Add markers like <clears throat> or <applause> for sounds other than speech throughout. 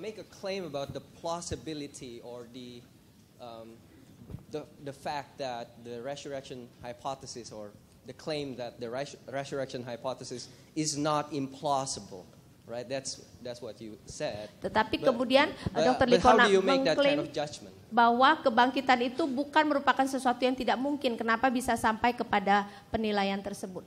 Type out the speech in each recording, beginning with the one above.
make a claim about the plausibility or the, um, the, the fact that the resurrection hypothesis or the claim that the res- resurrection hypothesis is not implausible. Right? That's, that's what you said. Tetapi but, kemudian but, Dr. Likona mengklaim kind of bahwa kebangkitan itu bukan merupakan sesuatu yang tidak mungkin. Kenapa bisa sampai kepada penilaian tersebut?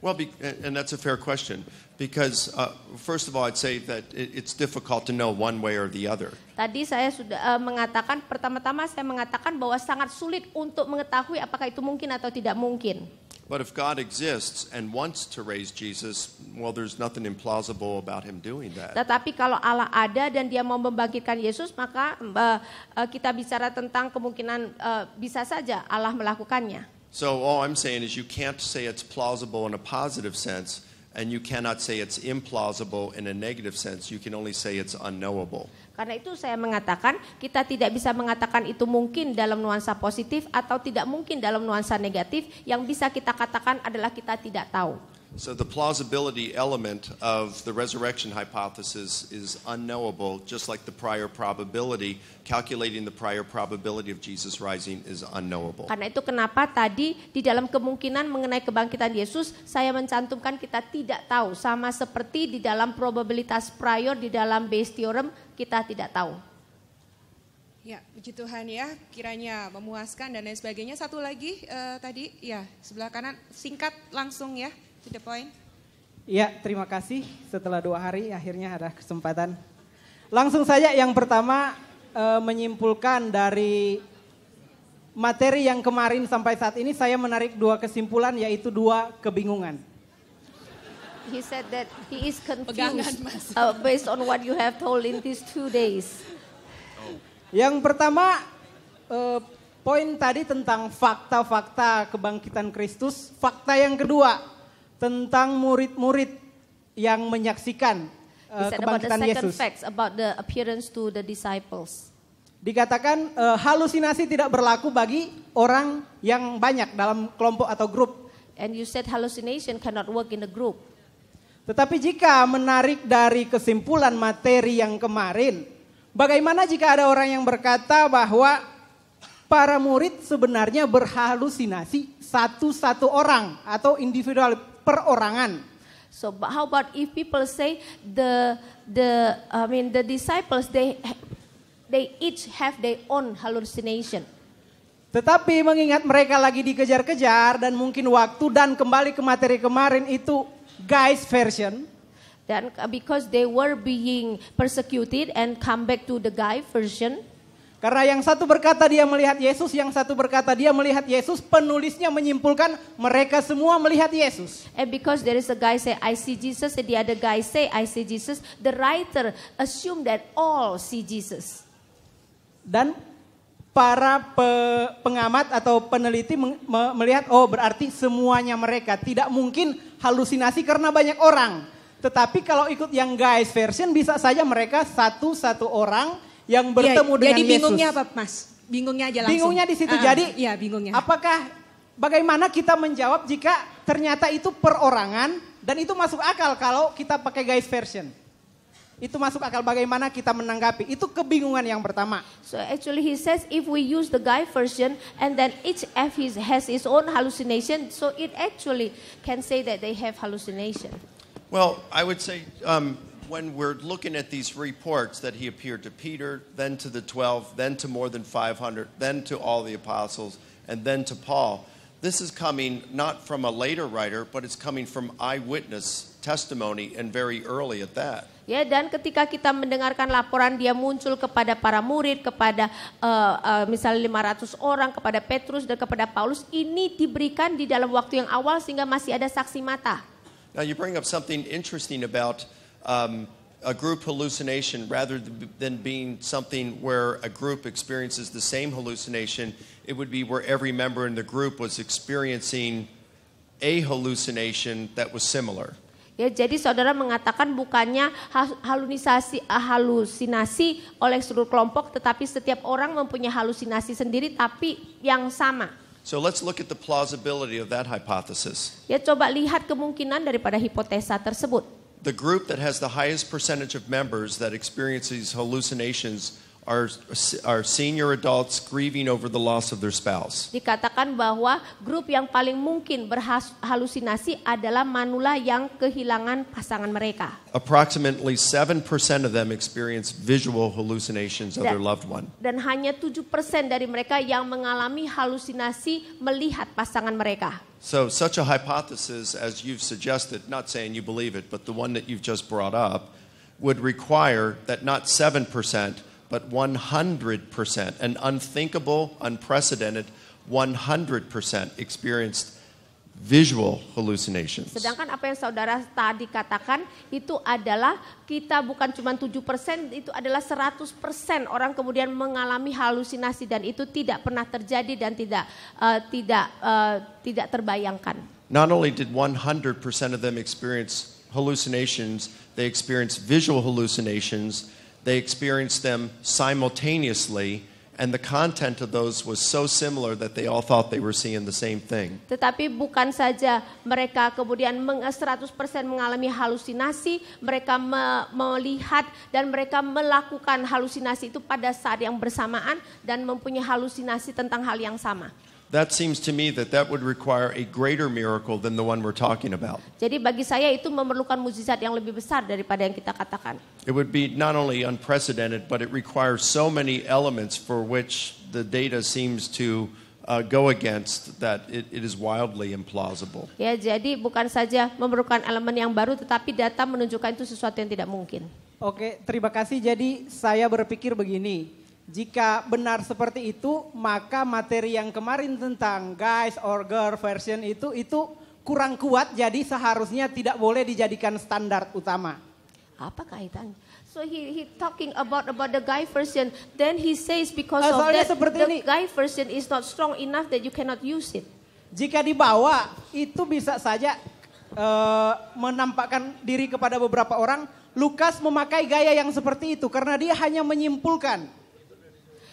Well, be, and that's a fair question because uh, first of all, I'd say that it's difficult to know one way or the other. Tadi saya sudah uh, mengatakan pertama-tama saya mengatakan bahwa sangat sulit untuk mengetahui apakah itu mungkin atau tidak mungkin. But if God exists and wants to raise Jesus, well, there's nothing implausible about him doing that. Tetapi kalau Allah ada dan dia mau membangkitkan Yesus, maka uh, uh kita bicara tentang kemungkinan uh, bisa saja Allah melakukannya. So all I'm saying is you can't say it's plausible in a positive sense, and you cannot say it's implausible in a negative sense. You can only say it's unknowable. Karena itu saya mengatakan kita tidak bisa mengatakan itu mungkin dalam nuansa positif atau tidak mungkin dalam nuansa negatif. Yang bisa kita katakan adalah kita tidak tahu. So the plausibility element of the resurrection hypothesis is unknowable, just like the prior probability. Calculating the prior probability of Jesus rising is unknowable. Karena itu kenapa tadi di dalam kemungkinan mengenai kebangkitan Yesus, saya mencantumkan kita tidak tahu. Sama seperti di dalam probabilitas prior, di dalam Bayes theorem, kita tidak tahu. Ya, puji Tuhan ya, kiranya memuaskan dan lain sebagainya. Satu lagi uh, tadi, ya, sebelah kanan, singkat langsung ya to the point. Ya, terima kasih. Setelah dua hari akhirnya ada kesempatan. Langsung saja yang pertama e, menyimpulkan dari materi yang kemarin sampai saat ini saya menarik dua kesimpulan yaitu dua kebingungan. He said that he is confused uh, based on what you have told in these two days. Yang pertama e, poin tadi tentang fakta-fakta kebangkitan Kristus, fakta yang kedua tentang murid-murid yang menyaksikan uh, kebangkitan Yesus. about the appearance to the disciples. Dikatakan uh, halusinasi tidak berlaku bagi orang yang banyak dalam kelompok atau grup. And you said hallucination cannot work in a group. Tetapi jika menarik dari kesimpulan materi yang kemarin, bagaimana jika ada orang yang berkata bahwa para murid sebenarnya berhalusinasi satu-satu orang atau individual perorangan. So but how about if people say the the I mean the disciples they they each have their own hallucination. Tetapi mengingat mereka lagi dikejar-kejar dan mungkin waktu dan kembali ke materi kemarin itu guys version. Dan uh, because they were being persecuted and come back to the guy version. Karena yang satu berkata dia melihat Yesus, yang satu berkata dia melihat Yesus, penulisnya menyimpulkan mereka semua melihat Yesus. And because there is a guy say I see Jesus and the other guy say I see Jesus, the writer assume that all see Jesus. Dan para pe pengamat atau peneliti melihat oh berarti semuanya mereka tidak mungkin halusinasi karena banyak orang. Tetapi kalau ikut yang guys version bisa saja mereka satu-satu orang yang iya, bertemu ya, dengan Yesus. Jadi bingungnya apa, Mas? Bingungnya aja langsung. Bingungnya di situ. Uh, jadi, ya bingungnya. Apakah bagaimana kita menjawab jika ternyata itu perorangan dan itu masuk akal kalau kita pakai guys version? Itu masuk akal bagaimana kita menanggapi. Itu kebingungan yang pertama. So actually he says if we use the guy version and then each F has his own hallucination, so it actually can say that they have hallucination. Well, I would say um, when we're looking at these reports that he appeared to Peter, then to the 12, then to more than 500, then to all the apostles, and then to Paul, this is coming not from a later writer, but it's coming from eyewitness testimony and very early at that. Ya, dan ketika kita mendengarkan laporan dia muncul kepada para murid, kepada uh, eh, uh, eh, misalnya 500 orang, kepada Petrus dan kepada Paulus, ini diberikan di dalam waktu yang awal sehingga masih ada saksi mata. Now you bring up something interesting about um, a group hallucination rather than being something where a group experiences the same hallucination it would be where every member in the group was experiencing a hallucination that was similar Ya, jadi saudara mengatakan bukannya halusinasi eh, halusinasi oleh seluruh kelompok tetapi setiap orang mempunyai halusinasi sendiri tapi yang sama. So let's look at the plausibility of that hypothesis. Ya, coba lihat kemungkinan daripada hipotesa tersebut. the group that has the highest percentage of members that experiences hallucinations are, are senior adults grieving over the loss of their spouse. Dikatakan bahwa grup yang paling mungkin berhalusinasi adalah manula yang kehilangan pasangan mereka. Approximately 7% of them experience visual hallucinations of dan, their loved one. Dan hanya 7% dari mereka yang mengalami halusinasi melihat pasangan mereka. So such a hypothesis as you've suggested, not saying you believe it, but the one that you've just brought up would require that not 7% but 100%, an unthinkable, unprecedented 100% experienced visual hallucinations. Sedangkan apa yang saudara tadi katakan itu adalah kita bukan cuma 7%, itu adalah 100% orang kemudian mengalami halusinasi dan itu tidak pernah terjadi dan tidak uh, tidak uh, tidak terbayangkan. Not only did 100% of them experience hallucinations, they experienced visual hallucinations they experienced them simultaneously and the content of those was so similar that they all thought they were seeing the same thing. Tetapi bukan saja mereka kemudian 100% mengalami halusinasi, mereka me melihat dan mereka melakukan halusinasi itu pada saat yang bersamaan dan mempunyai halusinasi tentang hal yang sama. That seems to me that that would require a greater miracle than the one we're talking about. Jadi bagi saya itu memerlukan mukjizat yang lebih besar daripada yang kita katakan. It would be not only unprecedented but it requires so many elements for which the data seems to uh, go against that it, it is wildly implausible. Ya, jadi bukan saja memerlukan elemen yang baru tetapi data menunjukkan itu sesuatu yang tidak mungkin. Oke, terima kasih. Jadi saya berpikir begini, jika benar seperti itu, maka materi yang kemarin tentang guys or girl version itu itu kurang kuat jadi seharusnya tidak boleh dijadikan standar utama. Apa kaitan? So he he talking about about the guy version. Then he says because eh, of that the ini. guy version is not strong enough that you cannot use it. Jika dibawa itu bisa saja uh, menampakkan diri kepada beberapa orang. Lukas memakai gaya yang seperti itu karena dia hanya menyimpulkan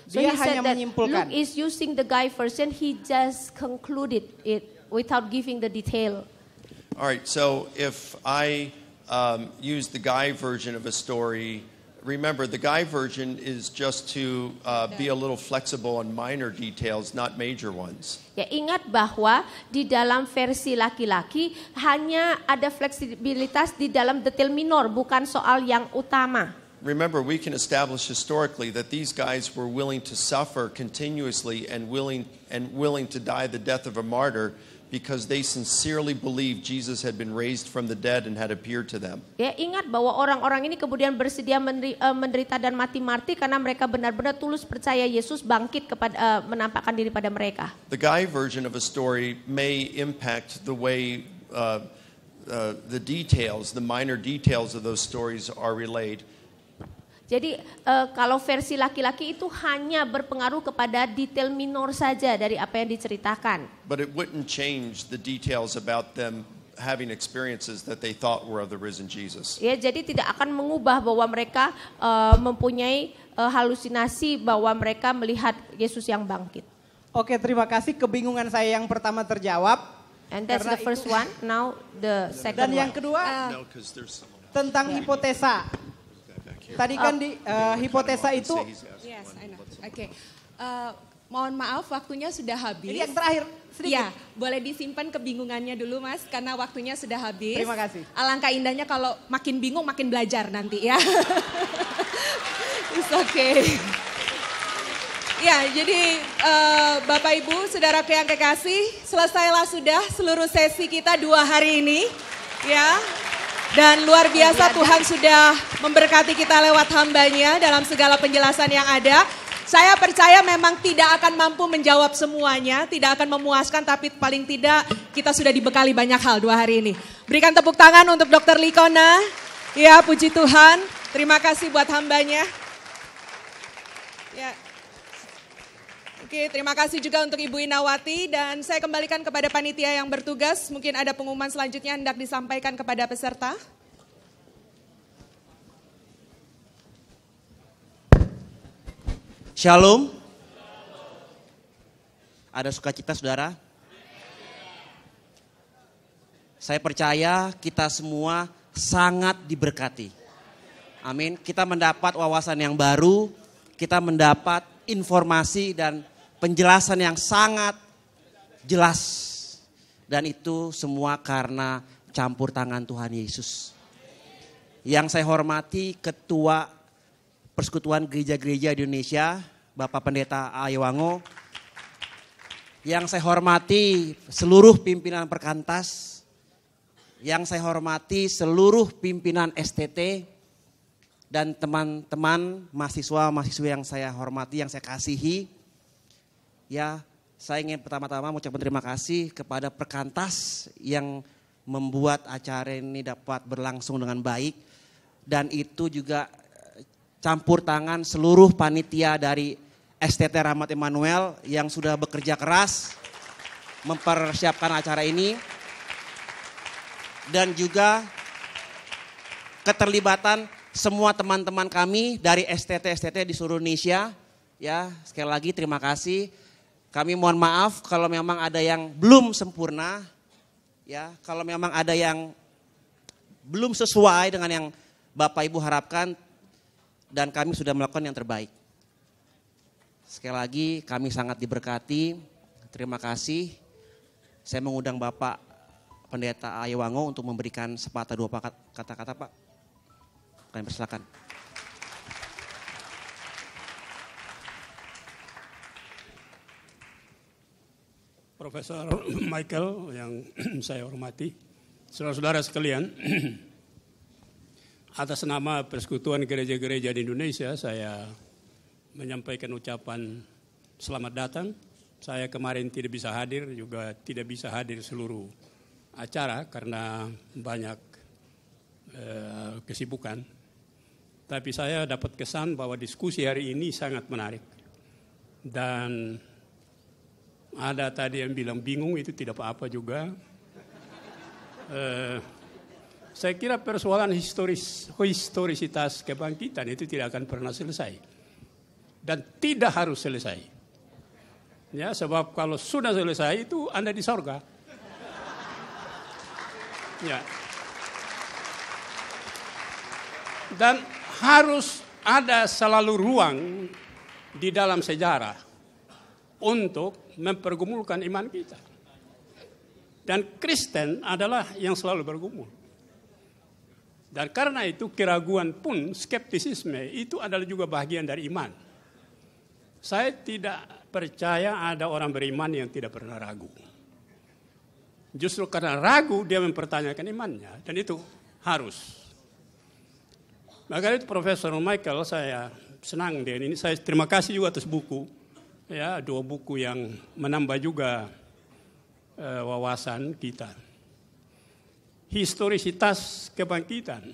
So Dia he said hanya that menyimpulkan. Luke is using the guy first and he just concluded it without giving the detail. All right, so if I um, use the guy version of a story, remember the guy version is just to uh, be a little flexible on minor details, not major ones. Ya ingat bahwa di dalam versi laki-laki hanya ada fleksibilitas di dalam detail minor, bukan soal yang utama remember, we can establish historically that these guys were willing to suffer continuously and willing, and willing to die the death of a martyr because they sincerely believed Jesus had been raised from the dead and had appeared to them. Ya, ingat bahwa orang-orang ini kemudian bersedia eh, menderita dan mati mati karena mereka benar-benar tulus percaya Yesus bangkit kepada uh, menampakkan diri pada mereka. The guy version of a story may impact the way uh, uh, the details, the minor details of those stories are relayed. Jadi e, kalau versi laki-laki itu hanya berpengaruh kepada detail minor saja dari apa yang diceritakan. But it wouldn't change the details about them having experiences that they thought were of the risen Jesus. Ya, jadi tidak akan mengubah bahwa mereka e, mempunyai e, halusinasi bahwa mereka melihat Yesus yang bangkit. Oke, terima kasih. Kebingungan saya yang pertama terjawab. And that's the first itu, one. Now the second. Dan yang kedua uh, tentang yeah. hipotesa. Tadi kan di uh, hipotesa itu. Yes, I know. Oke. Okay. Uh, eh, Mohon maaf, waktunya sudah habis. Ini yang terakhir, sedikit. Ya, boleh disimpan kebingungannya dulu mas, karena waktunya sudah habis. Terima kasih. Alangkah indahnya kalau makin bingung makin belajar nanti ya. <laughs> It's okay. Ya, jadi uh, Bapak Ibu, saudara yang kekasih, selesailah sudah seluruh sesi kita dua hari ini. Ya, dan luar biasa iya, Tuhan sudah memberkati kita lewat hambanya dalam segala penjelasan yang ada. Saya percaya memang tidak akan mampu menjawab semuanya, tidak akan memuaskan, tapi paling tidak kita sudah dibekali banyak hal dua hari ini. Berikan tepuk tangan untuk Dokter Likona. Ya, puji Tuhan. Terima kasih buat hambanya. Ya. Oke, terima kasih juga untuk Ibu Inawati dan saya kembalikan kepada panitia yang bertugas. Mungkin ada pengumuman selanjutnya hendak disampaikan kepada peserta. Shalom. Ada sukacita saudara? Saya percaya kita semua sangat diberkati. Amin. Kita mendapat wawasan yang baru, kita mendapat informasi dan penjelasan yang sangat jelas. Dan itu semua karena campur tangan Tuhan Yesus. Yang saya hormati Ketua Persekutuan Gereja-Gereja di Indonesia, Bapak Pendeta Ayewango. Yang saya hormati seluruh pimpinan perkantas. Yang saya hormati seluruh pimpinan STT dan teman-teman mahasiswa-mahasiswa yang saya hormati, yang saya kasihi. Ya, saya ingin pertama-tama mengucapkan terima kasih kepada Perkantas yang membuat acara ini dapat berlangsung dengan baik dan itu juga eh, campur tangan seluruh panitia dari STT Rahmat Emanuel yang sudah bekerja keras mempersiapkan acara ini dan juga keterlibatan semua teman-teman kami dari STT-STT di seluruh Indonesia. Ya, sekali lagi terima kasih. Kami mohon maaf kalau memang ada yang belum sempurna. Ya, kalau memang ada yang belum sesuai dengan yang Bapak Ibu harapkan dan kami sudah melakukan yang terbaik. Sekali lagi kami sangat diberkati. Terima kasih. Saya mengundang Bapak Pendeta Ayewango untuk memberikan sepatah dua kata-kata Pak. Kami persilakan. Profesor <clears throat> Michael yang <clears throat> saya hormati, saudara-saudara sekalian, <clears throat> atas nama Persekutuan Gereja-Gereja di Indonesia, saya menyampaikan ucapan selamat datang. Saya kemarin tidak bisa hadir, juga tidak bisa hadir seluruh acara karena banyak eh, kesibukan. Tapi saya dapat kesan bahwa diskusi hari ini sangat menarik. Dan ada tadi yang bilang bingung itu tidak apa-apa juga. Eh, saya kira persoalan historis, historisitas kebangkitan itu tidak akan pernah selesai. Dan tidak harus selesai. Ya, sebab kalau sudah selesai itu Anda di sorga. Ya. Dan harus ada selalu ruang di dalam sejarah untuk mempergumulkan iman kita. Dan Kristen adalah yang selalu bergumul. Dan karena itu keraguan pun skeptisisme itu adalah juga bagian dari iman. Saya tidak percaya ada orang beriman yang tidak pernah ragu. Justru karena ragu dia mempertanyakan imannya dan itu harus maka itu Profesor Michael saya senang dia ini. Saya terima kasih juga atas buku. Ya, dua buku yang menambah juga uh, wawasan kita. Historisitas kebangkitan.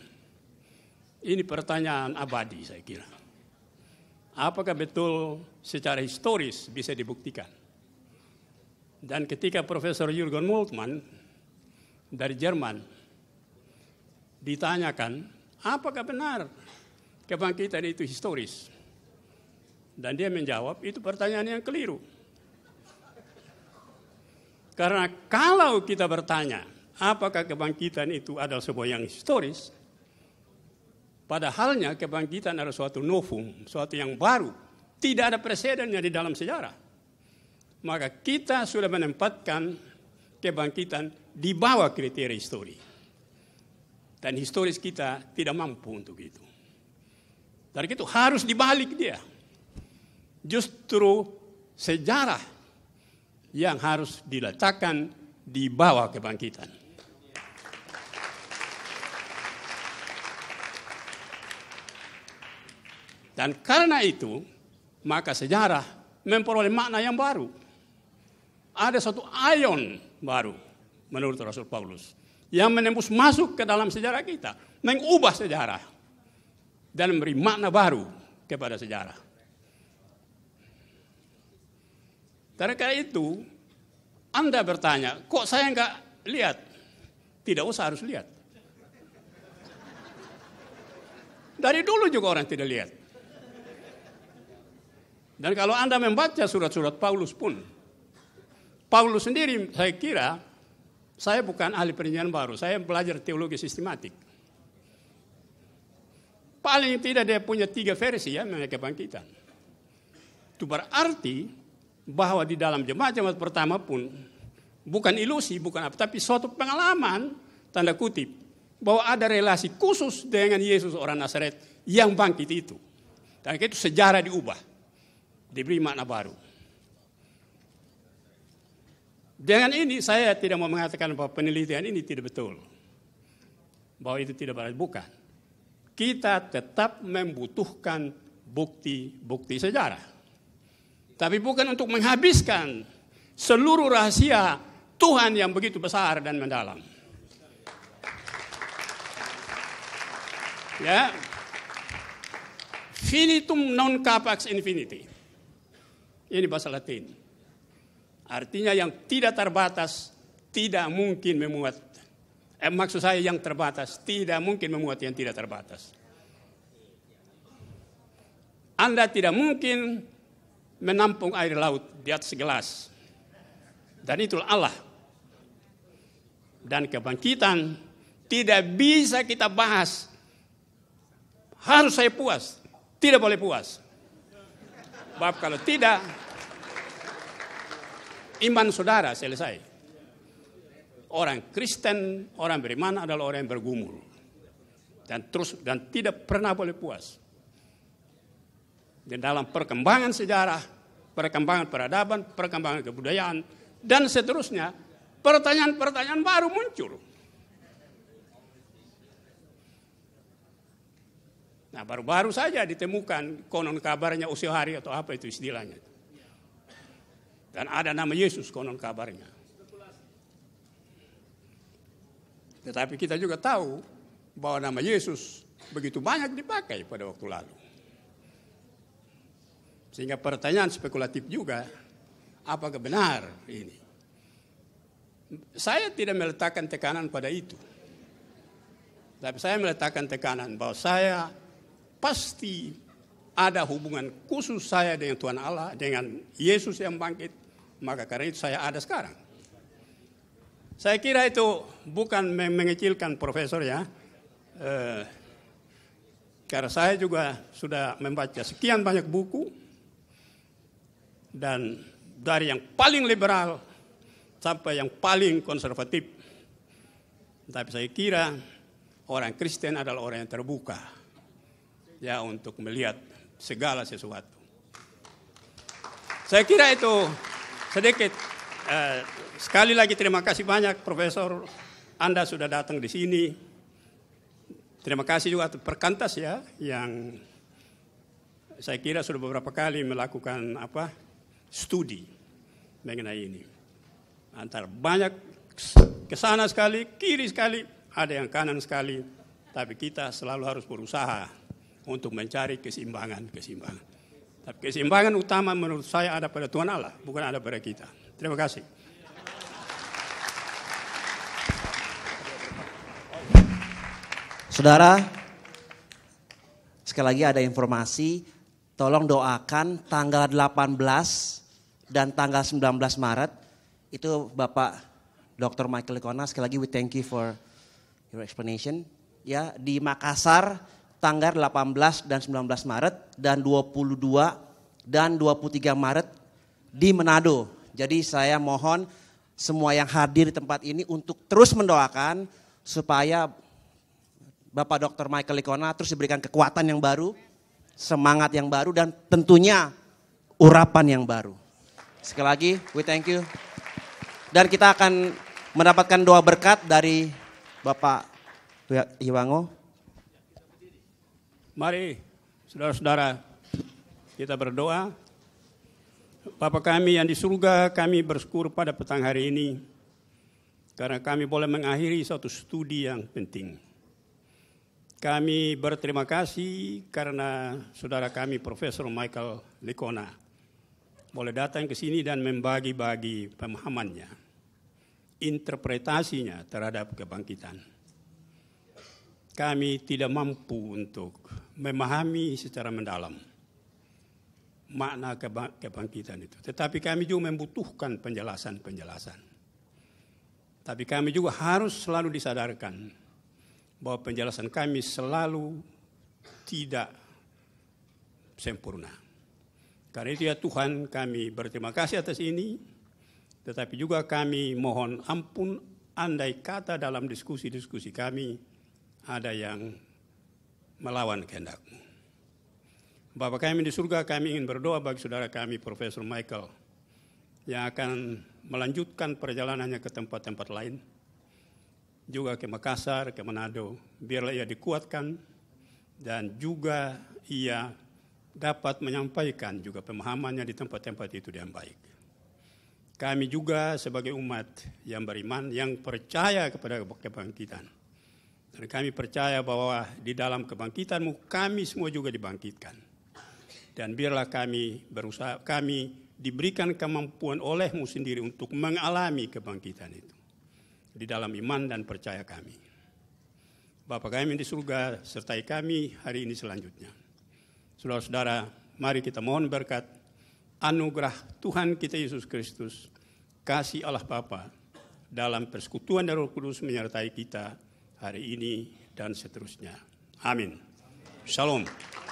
Ini pertanyaan abadi saya kira. Apakah betul secara historis bisa dibuktikan? Dan ketika Profesor Jürgen Moltmann dari Jerman ditanyakan apakah benar kebangkitan itu historis? Dan dia menjawab, itu pertanyaan yang keliru. Karena kalau kita bertanya, apakah kebangkitan itu adalah sebuah yang historis, padahalnya kebangkitan adalah suatu novum, suatu yang baru. Tidak ada presidennya di dalam sejarah. Maka kita sudah menempatkan kebangkitan di bawah kriteria historis. Dan historis kita tidak mampu untuk itu. Dari itu harus dibalik dia. Justru sejarah yang harus diletakkan di bawah kebangkitan. Dan karena itu, maka sejarah memperoleh makna yang baru. Ada satu ion baru menurut Rasul Paulus yang menembus masuk ke dalam sejarah kita, mengubah sejarah dan memberi makna baru kepada sejarah. Karena itu, Anda bertanya, kok saya nggak lihat? Tidak usah harus lihat. Dari dulu juga orang tidak lihat. Dan kalau Anda membaca surat-surat Paulus pun, Paulus sendiri saya kira saya bukan ahli perjanjian baru, saya belajar teologi sistematik. Paling tidak dia punya tiga versi ya mengenai kebangkitan. Itu berarti bahwa di dalam jemaat-jemaat pertama pun bukan ilusi, bukan apa, tapi suatu pengalaman tanda kutip bahwa ada relasi khusus dengan Yesus orang Nazaret yang bangkit itu. Dan itu sejarah diubah, diberi makna baru. Dengan ini saya tidak mau mengatakan bahwa penelitian ini tidak betul. Bahwa itu tidak benar. Bukan. Kita tetap membutuhkan bukti-bukti sejarah. Tapi bukan untuk menghabiskan seluruh rahasia Tuhan yang begitu besar dan mendalam. Ya. Finitum non capax infinity. Ini bahasa Latin. Artinya yang tidak terbatas tidak mungkin memuat. Eh, maksud saya yang terbatas tidak mungkin memuat yang tidak terbatas. Anda tidak mungkin menampung air laut di atas gelas. Dan itulah Allah. Dan kebangkitan tidak bisa kita bahas. Harus saya puas. Tidak boleh puas. Bab kalau tidak, iman saudara selesai. Orang Kristen, orang beriman adalah orang yang bergumul dan terus dan tidak pernah boleh puas. Dan dalam perkembangan sejarah, perkembangan peradaban, perkembangan kebudayaan dan seterusnya, pertanyaan-pertanyaan baru muncul. Nah, baru-baru saja ditemukan konon kabarnya usia hari atau apa itu istilahnya. Dan ada nama Yesus konon kabarnya. Tetapi kita juga tahu bahwa nama Yesus begitu banyak dipakai pada waktu lalu. Sehingga pertanyaan spekulatif juga, apa benar ini? Saya tidak meletakkan tekanan pada itu. Tapi saya meletakkan tekanan bahwa saya pasti ada hubungan khusus saya dengan Tuhan Allah, dengan Yesus yang bangkit, maka karena itu saya ada sekarang. Saya kira itu bukan mengecilkan profesor ya. Eh, karena saya juga sudah membaca sekian banyak buku. Dan dari yang paling liberal sampai yang paling konservatif. Tapi saya kira orang Kristen adalah orang yang terbuka ya untuk melihat segala sesuatu. Saya kira itu sedikit. Eh, sekali lagi terima kasih banyak Profesor Anda sudah datang di sini. Terima kasih juga Perkantas ya yang saya kira sudah beberapa kali melakukan apa studi mengenai ini. Antara banyak kesana sekali, kiri sekali, ada yang kanan sekali, tapi kita selalu harus berusaha untuk mencari keseimbangan-keseimbangan. Tapi keseimbangan utama menurut saya ada pada Tuhan Allah, bukan ada pada kita. Terima kasih. Saudara, sekali lagi ada informasi, tolong doakan tanggal 18 dan tanggal 19 Maret itu Bapak Dr. Michael Kona sekali lagi we thank you for your explanation. Ya, di Makassar tanggal 18 dan 19 Maret dan 22 dan 23 Maret di Manado. Jadi saya mohon semua yang hadir di tempat ini untuk terus mendoakan supaya Bapak Dr. Michael Ikona terus diberikan kekuatan yang baru, semangat yang baru dan tentunya urapan yang baru. Sekali lagi, we thank you. Dan kita akan mendapatkan doa berkat dari Bapak Iwango. Mari, saudara-saudara, kita berdoa. Bapa kami yang di surga, kami bersyukur pada petang hari ini karena kami boleh mengakhiri suatu studi yang penting. Kami berterima kasih karena saudara kami Profesor Michael Likona boleh datang ke sini dan membagi-bagi pemahamannya, interpretasinya terhadap kebangkitan. Kami tidak mampu untuk memahami secara mendalam makna kebangkitan itu. Tetapi kami juga membutuhkan penjelasan-penjelasan. Tapi kami juga harus selalu disadarkan bahwa penjelasan kami selalu tidak sempurna. Karena itu ya Tuhan kami berterima kasih atas ini, tetapi juga kami mohon ampun andai kata dalam diskusi-diskusi kami ada yang melawan kehendakmu. Bapak kami di surga, kami ingin berdoa bagi saudara kami, Profesor Michael, yang akan melanjutkan perjalanannya ke tempat-tempat lain, juga ke Makassar, ke Manado. Biarlah ia dikuatkan dan juga ia dapat menyampaikan juga pemahamannya di tempat-tempat itu dengan baik. Kami juga sebagai umat yang beriman, yang percaya kepada kebangkitan dan kami percaya bahwa di dalam kebangkitanmu kami semua juga dibangkitkan. Dan biarlah kami berusaha, kami diberikan kemampuan olehmu sendiri untuk mengalami kebangkitan itu. Di dalam iman dan percaya kami. Bapak kami di surga, sertai kami hari ini selanjutnya. Saudara-saudara, mari kita mohon berkat anugerah Tuhan kita Yesus Kristus, kasih Allah Bapa dalam persekutuan Roh Kudus menyertai kita hari ini dan seterusnya. Amin. Shalom.